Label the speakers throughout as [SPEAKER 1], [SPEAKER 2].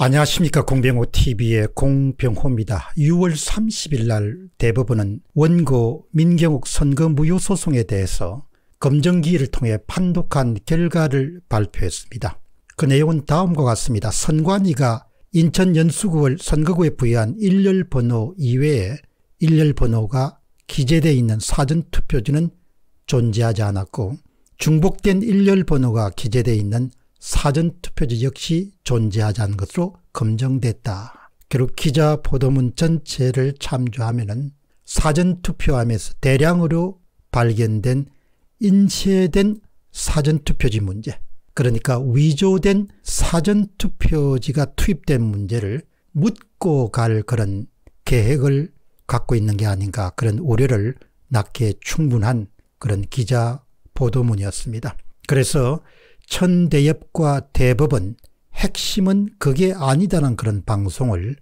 [SPEAKER 1] 안녕하십니까 공병호TV의 공병호입니다. 6월 30일 날 대법원은 원고 민경욱 선거 무효 소송에 대해서 검정기일을 통해 판독한 결과를 발표했습니다. 그 내용은 다음과 같습니다. 선관위가 인천 연수구월 선거구에 부여한 일렬 번호 이외에 일렬 번호가 기재되어 있는 사전투표지는 존재하지 않았고 중복된 일렬 번호가 기재되어 있는 사전투표지 역시 존재하지 않은 것으로 검증됐다. 결국 기자 포도문 전체를 참조하면 사전투표함에서 대량으로 발견된 인쇄된 사전투표지 문제 그러니까 위조된 사전투표지가 투입된 문제를 묻고 갈 그런 계획을 갖고 있는 게 아닌가 그런 우려를 낳기에 충분한 그런 기자 보도문이었습니다. 그래서 천대협과 대법은 핵심은 그게 아니다는 그런 방송을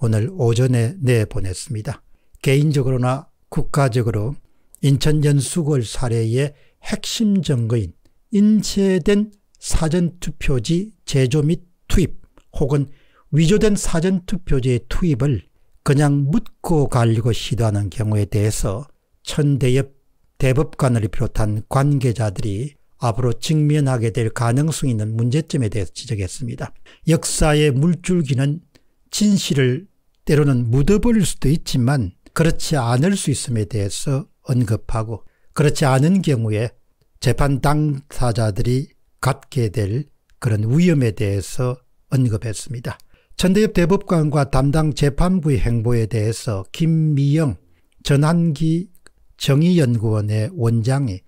[SPEAKER 1] 오늘 오전에 내보냈습니다. 개인적으로나 국가적으로 인천연수골 사례의 핵심 증거인 인체된 사전투표지 제조 및 투입 혹은 위조된 사전투표지의 투입을 그냥 묻고 갈리고 시도하는 경우에 대해서 천대협 대법관을 비롯한 관계자들이 앞으로 직면하게 될 가능성이 있는 문제점에 대해서 지적했습니다. 역사의 물줄기는 진실을 때로는 묻어버릴 수도 있지만 그렇지 않을 수 있음에 대해서 언급하고 그렇지 않은 경우에 재판 당사자들이 갖게 될 그런 위험에 대해서 언급했습니다. 천대엽 대법관과 담당 재판부의 행보에 대해서 김미영 전한기 정의연구원의 원장이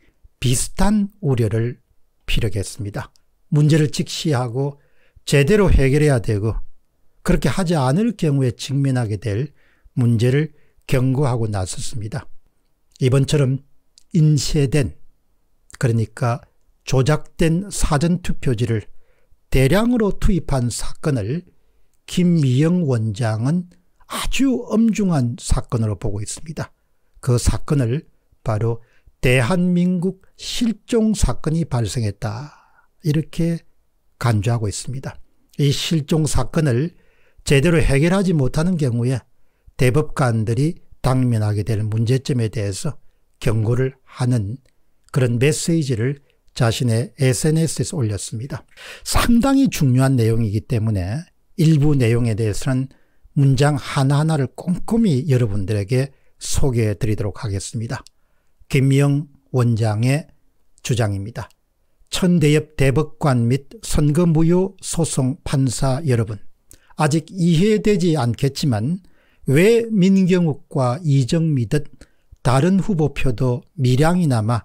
[SPEAKER 1] 비슷한 우려를 피력했습니다. 문제를 직시하고 제대로 해결해야 되고 그렇게 하지 않을 경우에 직면하게 될 문제를 경고하고 나섰습니다. 이번처럼 인쇄된 그러니까 조작된 사전투표지를 대량으로 투입한 사건을 김미영 원장은 아주 엄중한 사건으로 보고 있습니다. 그 사건을 바로 대한민국 실종 사건이 발생했다. 이렇게 간주하고 있습니다. 이 실종 사건을 제대로 해결하지 못하는 경우에 대법관들이 당면하게 될 문제점에 대해서 경고를 하는 그런 메시지를 자신의 SNS에서 올렸습니다. 상당히 중요한 내용이기 때문에 일부 내용에 대해서는 문장 하나하나를 꼼꼼히 여러분들에게 소개해 드리도록 하겠습니다. 김영 원장의 주장입니다. 천대엽 대법관 및 선거무효 소송 판사 여러분 아직 이해되지 않겠지만 왜 민경욱과 이정미 듯 다른 후보표도 미량이나마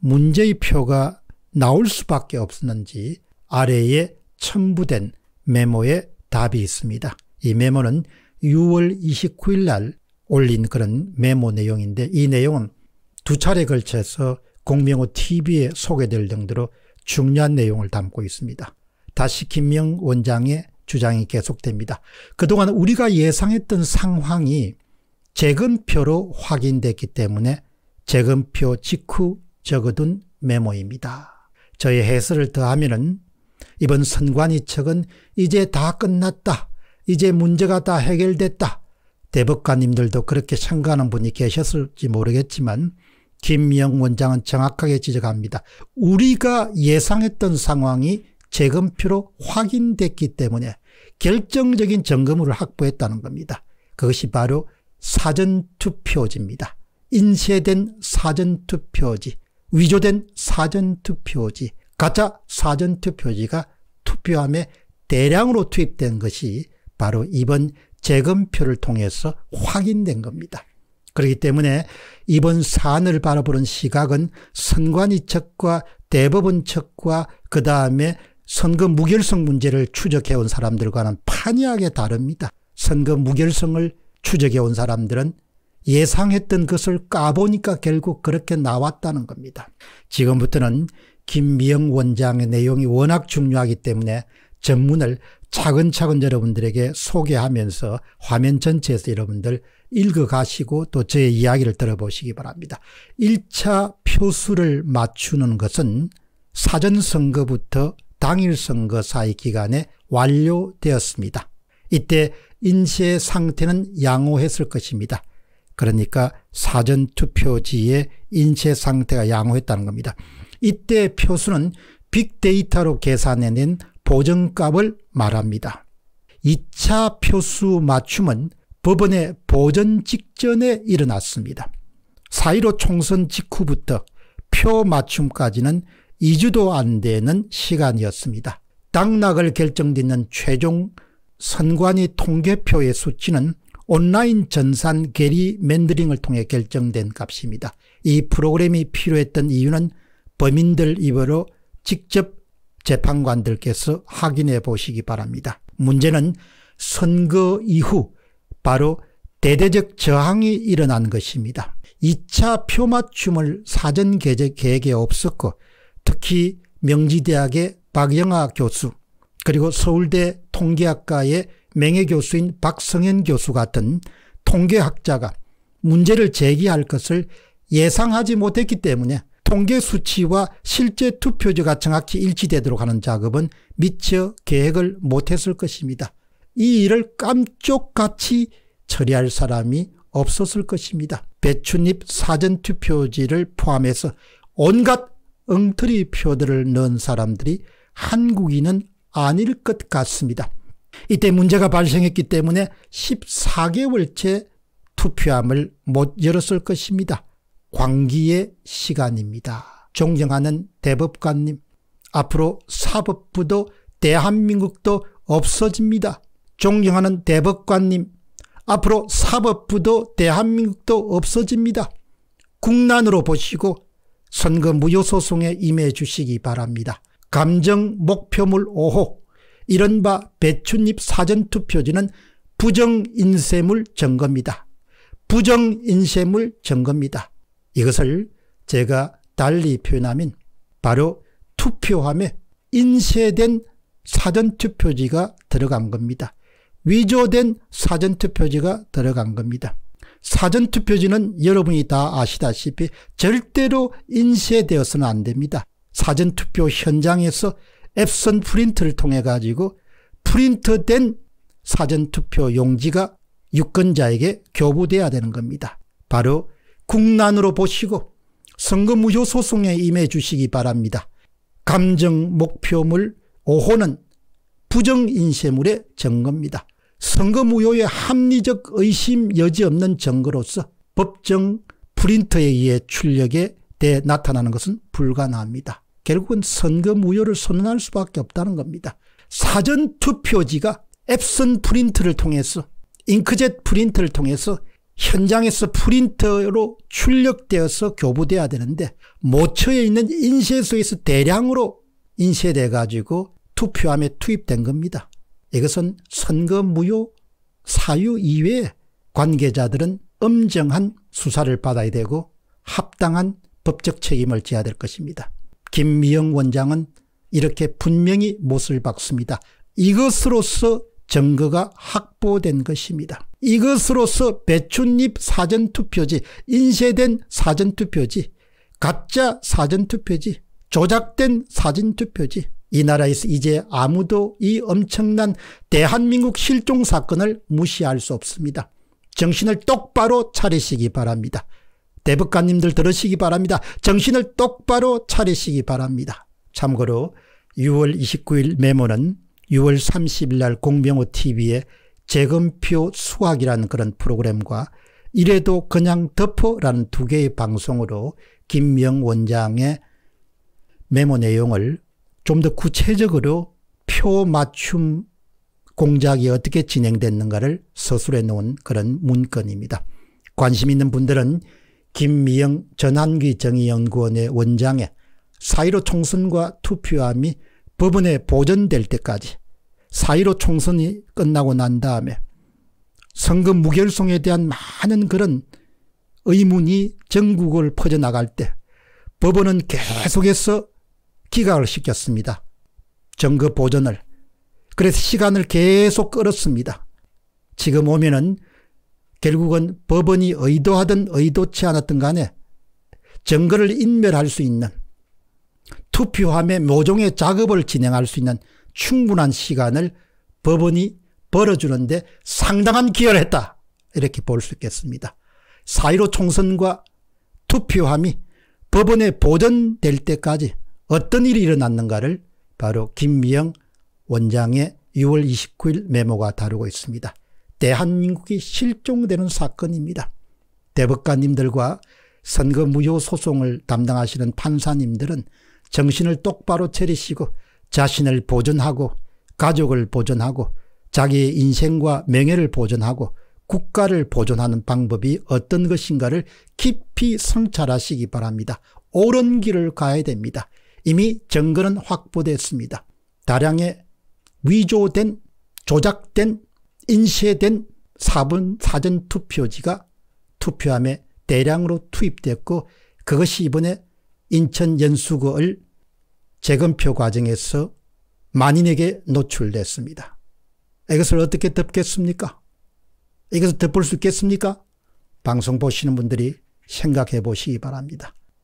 [SPEAKER 1] 문제의 표가 나올 수밖에 없었는지 아래에 첨부된 메모에 답이 있습니다. 이 메모는 6월 29일 날 올린 그런 메모 내용인데 이 내용은 두 차례 걸쳐서 공명호 TV에 소개될 정도로 중요한 내용을 담고 있습니다. 다시 김명 원장의 주장이 계속됩니다. 그동안 우리가 예상했던 상황이 재검표로 확인됐기 때문에 재검표 직후 적어둔 메모입니다. 저의 해설을 더하면 이번 선관위 측은 이제 다 끝났다. 이제 문제가 다 해결됐다. 대법관님들도 그렇게 생각하는 분이 계셨을지 모르겠지만 김영 미 원장은 정확하게 지적합니다. 우리가 예상했던 상황이 재검표로 확인됐기 때문에 결정적인 점검을 확보했다는 겁니다. 그것이 바로 사전투표지입니다. 인쇄된 사전투표지, 위조된 사전투표지, 가짜 사전투표지가 투표함에 대량으로 투입된 것이 바로 이번 재검표를 통해서 확인된 겁니다. 그렇기 때문에 이번 사안을 바라보는 시각은 선관위 측과 대법원 측과 그 다음에 선거 무결성 문제를 추적해온 사람들과는 판이하게 다릅니다. 선거 무결성을 추적해온 사람들은 예상했던 것을 까보니까 결국 그렇게 나왔다는 겁니다. 지금부터는 김미영 원장의 내용이 워낙 중요하기 때문에 전문을 차근차근 여러분들에게 소개하면서 화면 전체에서 여러분들 읽어가시고 또 저의 이야기를 들어보시기 바랍니다. 1차 표수를 맞추는 것은 사전선거부터 당일선거 사이 기간에 완료되었습니다. 이때 인쇄 상태는 양호했을 것입니다. 그러니까 사전투표지의 인쇄 상태가 양호했다는 겁니다. 이때 표수는 빅데이터로 계산해낸 보정값을 말합니다. 2차 표수 맞춤은 법원의 보전 직전에 일어났습니다. 4.15 총선 직후부터 표 맞춤까지는 2주도 안 되는 시간이었습니다. 당락을 결정짓는 최종 선관위 통계표의 수치는 온라인 전산 게리 맨드링을 통해 결정된 값입니다. 이 프로그램이 필요했던 이유는 범인들 입으로 직접 재판관들께서 확인해 보시기 바랍니다. 문제는 선거 이후 바로 대대적 저항이 일어난 것입니다. 2차 표맞춤을 사전 계획에 없었고 특히 명지대학의 박영하 교수 그리고 서울대 통계학과의 맹해교수인 박성현 교수 같은 통계학자가 문제를 제기할 것을 예상하지 못했기 때문에 통계 수치와 실제 투표자가 정확히 일치되도록 하는 작업은 미처 계획을 못했을 것입니다. 이 일을 깜쪽같이 처리할 사람이 없었을 것입니다. 배추잎 사전투표지를 포함해서 온갖 엉터리 표들을 넣은 사람들이 한국인은 아닐 것 같습니다. 이때 문제가 발생했기 때문에 14개월째 투표함을 못 열었을 것입니다. 광기의 시간입니다. 존경하는 대법관님 앞으로 사법부도 대한민국도 없어집니다. 존경하는 대법관님, 앞으로 사법부도 대한민국도 없어집니다. 국난으로 보시고 선거 무효소송에 임해 주시기 바랍니다. 감정 목표물 5호 이른바 배춧잎 사전투표지는 부정인쇄물 증거입니다 부정인쇄물 증거입니다 이것을 제가 달리 표현하면 바로 투표함에 인쇄된 사전투표지가 들어간 겁니다. 위조된 사전투표지가 들어간 겁니다. 사전투표지는 여러분이 다 아시다시피 절대로 인쇄되어서는 안 됩니다. 사전투표 현장에서 앱선 프린트를 통해 가지고 프린트된 사전투표 용지가 유권자에게 교부돼야 되는 겁니다. 바로 국난으로 보시고 선거무효 소송에 임해 주시기 바랍니다. 감정 목표물 5호는 부정인쇄물의 증거입니다. 선거무효의 합리적 의심 여지 없는 증거로서 법정 프린터에 의해 출력에 대해 나타나는 것은 불가능합니다. 결국은 선거무효를 선언할 수밖에 없다는 겁니다. 사전투표지가 앱슨 프린트를 통해서 잉크젯 프린트를 통해서 현장에서 프린터로 출력되어서 교부돼야 되는데 모처에 있는 인쇄소에서 대량으로 인쇄돼 가지고 투표함에 투입된 겁니다. 이것은 선거 무효 사유 이외에 관계자들은 엄정한 수사를 받아야 되고 합당한 법적 책임을 져야 될 것입니다. 김미영 원장은 이렇게 분명히 못을 박습니다. 이것으로서 증거가 확보된 것입니다. 이것으로서 배춧잎 사전투표지, 인쇄된 사전투표지, 가짜 사전투표지, 조작된 사전투표지, 이 나라에서 이제 아무도 이 엄청난 대한민국 실종 사건을 무시할 수 없습니다. 정신을 똑바로 차리시기 바랍니다. 대법관님들 들으시기 바랍니다. 정신을 똑바로 차리시기 바랍니다. 참고로 6월 29일 메모는 6월 30일 날 공명호 TV의 재검표 수학이라는 그런 프로그램과 이래도 그냥 덮어라는 두 개의 방송으로 김명 원장의 메모 내용을 좀더 구체적으로 표 맞춤 공작이 어떻게 진행됐는가를 서술해 놓은 그런 문건입니다. 관심 있는 분들은 김미영 전환기 정의연구원의 원장에 사1 5 총선과 투표함이 법원에 보존될 때까지 사1 5 총선이 끝나고 난 다음에 선거 무결성에 대한 많은 그런 의문이 전국을 퍼져나갈 때 법원은 계속해서 기각을 시켰습니다. 증거 보존을. 그래서 시간을 계속 끌었습니다. 지금 오면은 결국은 법원이 의도하든 의도치 않았든 간에 증거를 인멸할 수 있는 투표함의 모종의 작업을 진행할 수 있는 충분한 시간을 법원이 벌어주는데 상당한 기여를 했다. 이렇게 볼 수 있겠습니다. 4.15 총선과 투표함이 법원에 보존될 때까지 어떤 일이 일어났는가를 바로 김미영 원장의 6월 29일 메모가 다루고 있습니다. 대한민국이 실종되는 사건입니다. 대법관님들과 선거 무효 소송을 담당하시는 판사님들은 정신을 똑바로 차리시고 자신을 보존하고 가족을 보존하고 자기의 인생과 명예를 보존하고 국가를 보존하는 방법이 어떤 것인가를 깊이 성찰하시기 바랍니다. 옳은 길을 가야 됩니다. 이미 증거는 확보됐습니다. 다량의 위조된 조작된 인쇄된 사분 사전 투표지가 투표함에 대량으로 투입됐고 그것이 이번에 인천 연수구을 재검표 과정에서 만인에게 노출됐습니다. 이것을 어떻게 덮겠습니까? 이것을 덮을 수 있겠습니까? 방송 보시는 분들이 생각해 보시기 바랍니다.